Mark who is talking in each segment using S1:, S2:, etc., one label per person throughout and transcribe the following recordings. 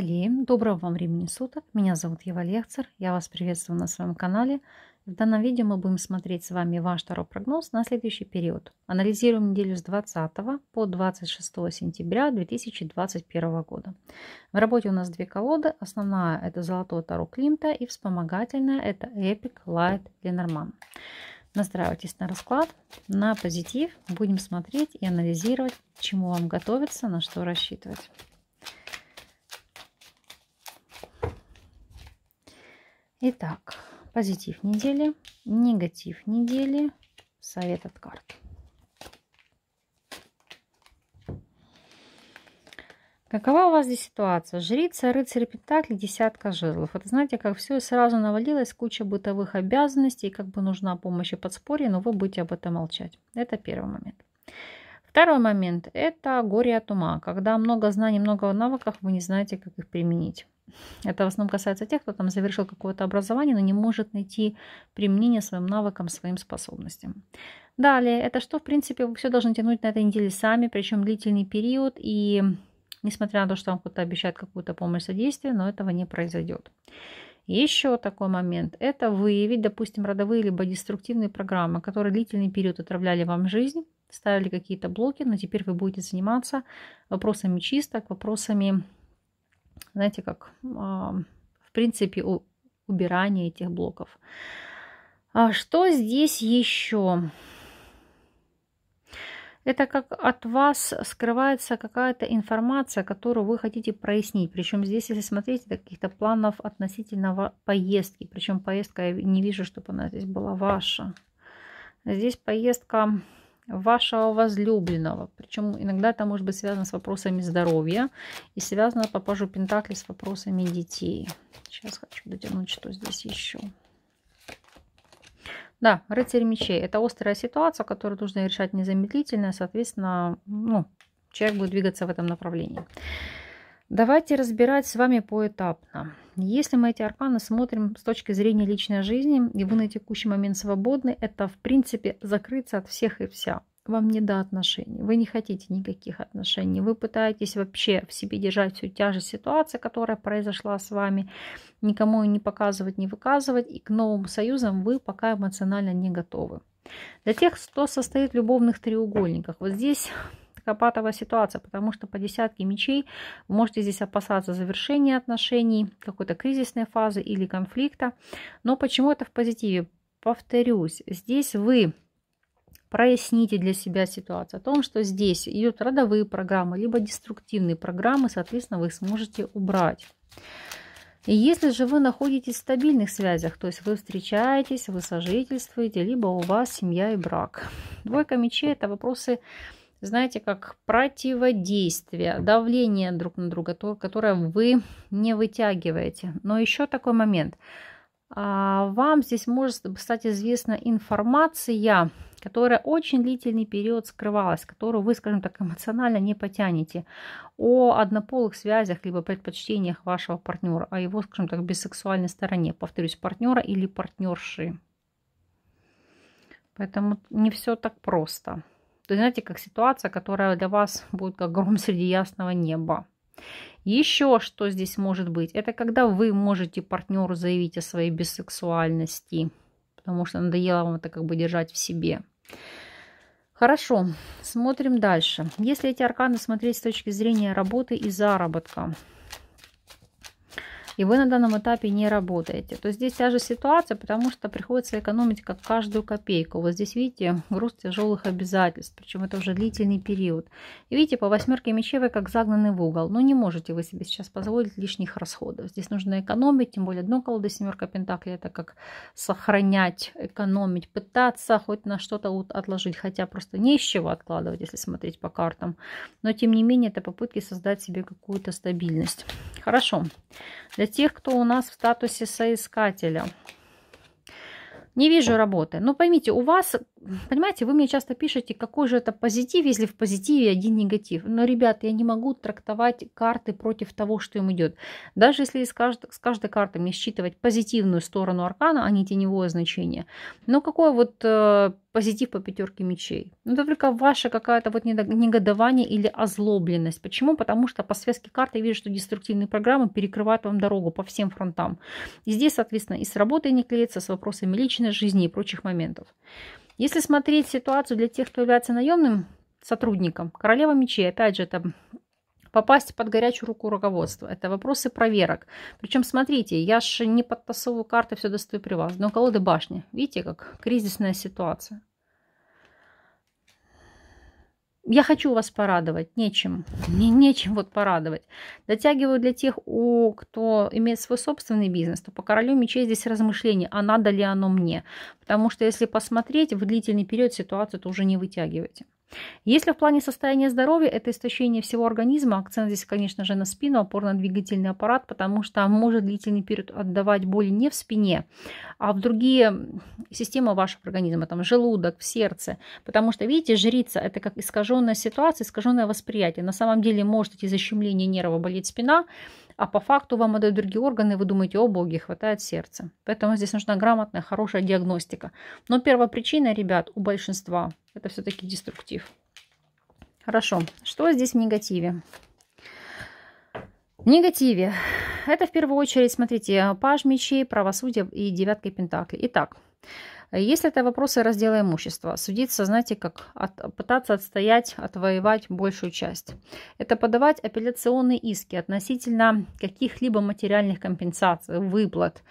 S1: Талеем. Доброго вам времени суток. Меня зовут Ева Лехцер. Я вас приветствую на своем канале. В данном видео мы будем смотреть с вами ваш второй прогноз на следующий период. Анализируем неделю с 20 по 26 сентября 2021 года. В работе у нас две колоды. Основная это Золотой Таро Климта и вспомогательная это Эпик Лайт Ленорман. Настраивайтесь на расклад, на позитив. Будем смотреть и анализировать, чему вам готовиться, на что рассчитывать. Итак, позитив недели, негатив недели, совет от карт. Какова у вас здесь ситуация? Жрица, рыцарь Пентакли, десятка жезлов. Это знаете, как все сразу навалилось, куча бытовых обязанностей, как бы нужна помощь и подспорье, но вы будете об этом молчать. Это первый момент. Второй момент – это горе от ума. Когда много знаний, много навыков, вы не знаете, как их применить. Это в основном касается тех, кто там завершил какое-то образование, но не может найти применение своим навыкам, своим способностям. Далее, это что, в принципе, вы все должны тянуть на этой неделе сами, причем длительный период, и несмотря на то, что вам кто-то обещает какую-то помощь, содействие, но этого не произойдет. Еще такой момент – это выявить, допустим, родовые либо деструктивные программы, которые длительный период отравляли вам жизнь, ставили какие-то блоки, но теперь вы будете заниматься вопросами чисток, вопросами, знаете, как, а, в принципе, убирания этих блоков. А что здесь еще? Это как от вас скрывается какая-то информация, которую вы хотите прояснить. Причем здесь, если смотреть, каких-то планов относительно поездки. Причем поездка, я не вижу, чтобы она здесь была ваша. Здесь поездка вашего возлюбленного. Причем иногда это может быть связано с вопросами здоровья и связано по пажу Пентакли с вопросами детей. Сейчас хочу дотянуть, что здесь еще. Да, рыцарь мечей. Это острая ситуация, которую нужно решать незамедлительно. Соответственно, ну, человек будет двигаться в этом направлении. Давайте разбирать с вами поэтапно. Если мы эти арканы смотрим с точки зрения личной жизни, и вы на текущий момент свободны, это, в принципе, закрыться от всех и вся. Вам не до отношений, вы не хотите никаких отношений, вы пытаетесь вообще в себе держать всю тяжесть ситуации, которая произошла с вами, никому не показывать, не выказывать, и к новым союзам вы пока эмоционально не готовы. Для тех, кто состоит в любовных треугольниках, вот здесь психопатовая ситуация, потому что по десятке мечей вы можете здесь опасаться завершения отношений, какой-то кризисной фазы или конфликта. Но почему это в позитиве? Повторюсь, здесь вы проясните для себя ситуацию о том, что здесь идут родовые программы, либо деструктивные программы, соответственно, вы их сможете убрать. И если же вы находитесь в стабильных связях, то есть вы встречаетесь, вы сожительствуете, либо у вас семья и брак. Двойка мечей – это вопросы знаете, как противодействие, давление друг на друга, то, которое вы не вытягиваете. Но еще такой момент. А, вам здесь может стать известна информация, которая очень длительный период скрывалась, которую вы, скажем так, эмоционально не потянете, о однополых связях либо предпочтениях вашего партнера, о его, скажем так, бисексуальной стороне, повторюсь, партнера или партнерши. Поэтому не все так просто. То есть, знаете, как ситуация, которая для вас будет как гром среди ясного неба. Еще что здесь может быть, это когда вы можете партнеру заявить о своей бисексуальности, потому что надоело вам это как бы держать в себе. Хорошо, смотрим дальше. Если эти арканы смотреть с точки зрения работы и заработка, и вы на данном этапе не работаете, то здесь та же ситуация, потому что приходится экономить как каждую копейку. Вот здесь, видите, груз тяжелых обязательств, причем это уже длительный период. И видите, по восьмерке мечей вы как загнанный в угол. но ну, не можете вы себе сейчас позволить лишних расходов. Здесь нужно экономить, тем более дно колоды семерка пентаклей, это как сохранять, экономить, пытаться хоть на что-то отложить, хотя просто не из чего откладывать, если смотреть по картам. Но, тем не менее, это попытки создать себе какую-то стабильность. Хорошо для тех, кто у нас в статусе соискателя. Не вижу работы. Но ну, поймите, у вас, понимаете, вы мне часто пишете, какой же это позитив, если в позитиве один негатив. Но, ребят, я не могу трактовать карты против того, что им идет. Даже если с каждой, с каждой карты мне считывать позитивную сторону аркана, а не теневое значение. Но какое вот э, позитив по пятерке мечей. Но ну, это только ваше какая-то вот негодование или озлобленность. Почему? Потому что по связке карты я вижу, что деструктивные программы перекрывают вам дорогу по всем фронтам. И здесь, соответственно, и с работой не клеится, с вопросами личной жизни и прочих моментов. Если смотреть ситуацию для тех, кто является наемным сотрудником, королева мечей, опять же, это попасть под горячую руку руководства. Это вопросы проверок. Причем, смотрите, я же не подтасовываю карты, все достаю при вас. Но колоды башни. Видите, как кризисная ситуация я хочу вас порадовать, нечем, не нечем вот порадовать. Дотягиваю для тех, у, кто имеет свой собственный бизнес, то по королю мечей здесь размышление, а надо ли оно мне. Потому что если посмотреть, в длительный период ситуацию уже не вытягивайте. Если в плане состояния здоровья это истощение всего организма, акцент здесь, конечно же, на спину, опорно-двигательный аппарат, потому что может длительный период отдавать боли не в спине, а в другие системы вашего организма, там желудок, в сердце. Потому что, видите, жрица – это как искаженная ситуация, искаженное восприятие. На самом деле может идти защемление нерва, болеть спина, а по факту вам отдают другие органы, и вы думаете, о боги, хватает сердца. Поэтому здесь нужна грамотная, хорошая диагностика. Но первая причина, ребят, у большинства – это все-таки деструктив. Хорошо. Что здесь в негативе? В негативе. Это в первую очередь, смотрите, паж мечей, правосудие и девятка пентаклей. Итак, если это вопросы раздела имущества, судиться, знаете, как от, пытаться отстоять, отвоевать большую часть. Это подавать апелляционные иски относительно каких-либо материальных компенсаций, выплат,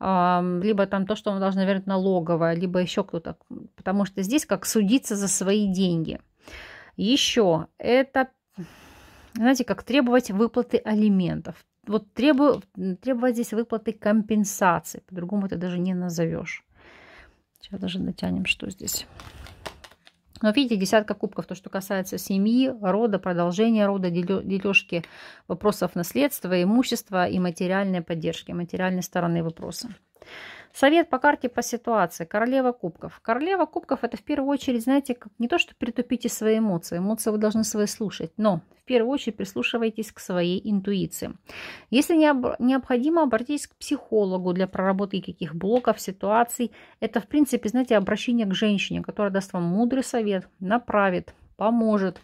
S1: э, либо там то, что вам должны вернуть налоговое, либо еще кто-то. Потому что здесь как судиться за свои деньги. Еще это, знаете, как требовать выплаты алиментов. Вот требу, требовать здесь выплаты компенсации, по-другому это даже не назовешь. Сейчас даже натянем, что здесь. Но видите, десятка кубков, то, что касается семьи, рода, продолжения рода, дележки вопросов наследства, имущества и материальной поддержки, материальной стороны вопроса. Совет по карте по ситуации. Королева кубков. Королева кубков это в первую очередь, знаете, не то, что притупите свои эмоции. Эмоции вы должны свои слушать, но в первую очередь прислушивайтесь к своей интуиции. Если не необходимо, обратитесь к психологу для проработки каких блоков, ситуаций. Это, в принципе, знаете, обращение к женщине, которая даст вам мудрый совет, направит, поможет.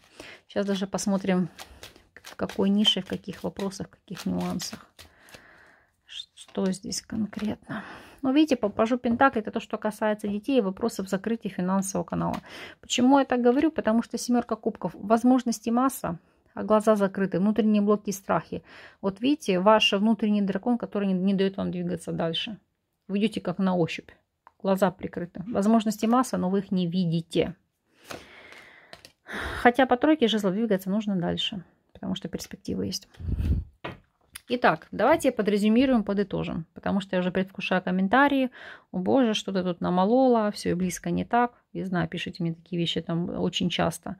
S1: Сейчас даже посмотрим, в какой нише, в каких вопросах, в каких нюансах. Что здесь конкретно? Но ну, видите, по Пентакли это то, что касается детей и вопросов закрытия финансового канала. Почему я так говорю? Потому что семерка кубков, возможности масса, а глаза закрыты, внутренние блоки и страхи. Вот видите, ваш внутренний дракон, который не, не дает вам двигаться дальше. Вы идете как на ощупь, глаза прикрыты. Возможности масса, но вы их не видите. Хотя по тройке жезлов двигаться нужно дальше, потому что перспективы есть. Итак, давайте я подрезюмируем, подытожим, потому что я уже предвкушаю комментарии. О боже, что-то тут намололо, все и близко не так. Я знаю, пишите мне такие вещи там очень часто.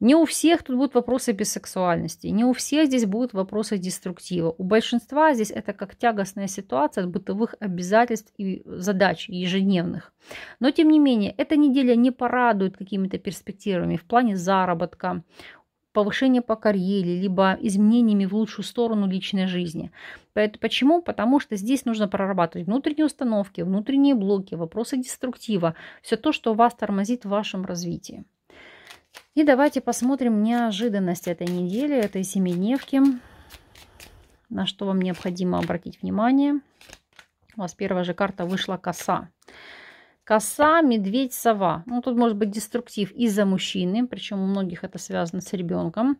S1: Не у всех тут будут вопросы бисексуальности, не у всех здесь будут вопросы деструктива. У большинства здесь это как тягостная ситуация от бытовых обязательств и задач ежедневных. Но тем не менее, эта неделя не порадует какими-то перспективами в плане заработка, повышение по карьере, либо изменениями в лучшую сторону личной жизни. Почему? Потому что здесь нужно прорабатывать внутренние установки, внутренние блоки, вопросы деструктива, все то, что вас тормозит в вашем развитии. И давайте посмотрим неожиданность этой недели, этой семидневки, на что вам необходимо обратить внимание. У вас первая же карта вышла коса. Коса, медведь, сова. Ну, тут может быть деструктив из-за мужчины, причем у многих это связано с ребенком.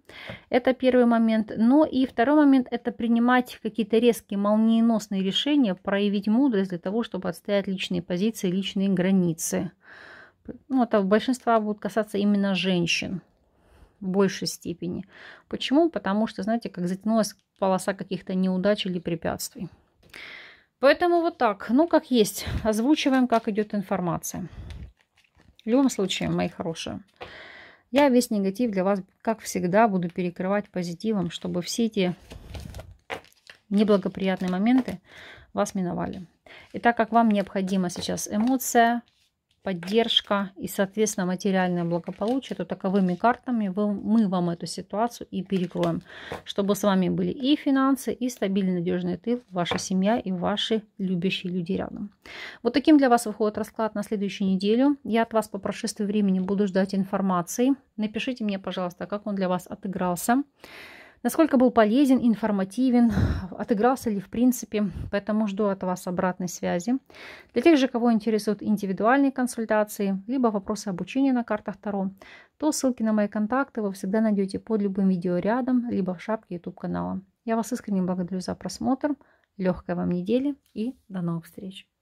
S1: Это первый момент. Ну и второй момент – это принимать какие-то резкие, молниеносные решения, проявить мудрость для того, чтобы отстоять личные позиции, личные границы. Ну, это в большинстве будет касаться именно женщин в большей степени. Почему? Потому что, знаете, как затянулась полоса каких-то неудач или препятствий. Поэтому вот так, ну как есть, озвучиваем, как идет информация. В любом случае, мои хорошие, я весь негатив для вас, как всегда, буду перекрывать позитивом, чтобы все эти неблагоприятные моменты вас миновали. И так как вам необходима сейчас эмоция, поддержка и, соответственно, материальное благополучие, то таковыми картами вы мы вам эту ситуацию и перекроем, чтобы с вами были и финансы, и стабильный надежный тыл, ваша семья и ваши любящие люди рядом. Вот таким для вас выходит расклад на следующую неделю. Я от вас по прошествии времени буду ждать информации. Напишите мне, пожалуйста, как он для вас отыгрался насколько был полезен, информативен, отыгрался ли в принципе. Поэтому жду от вас обратной связи. Для тех же, кого интересуют индивидуальные консультации, либо вопросы обучения на картах Таро, то ссылки на мои контакты вы всегда найдете под любым видео рядом, либо в шапке YouTube канала. Я вас искренне благодарю за просмотр. Легкой вам недели и до новых встреч!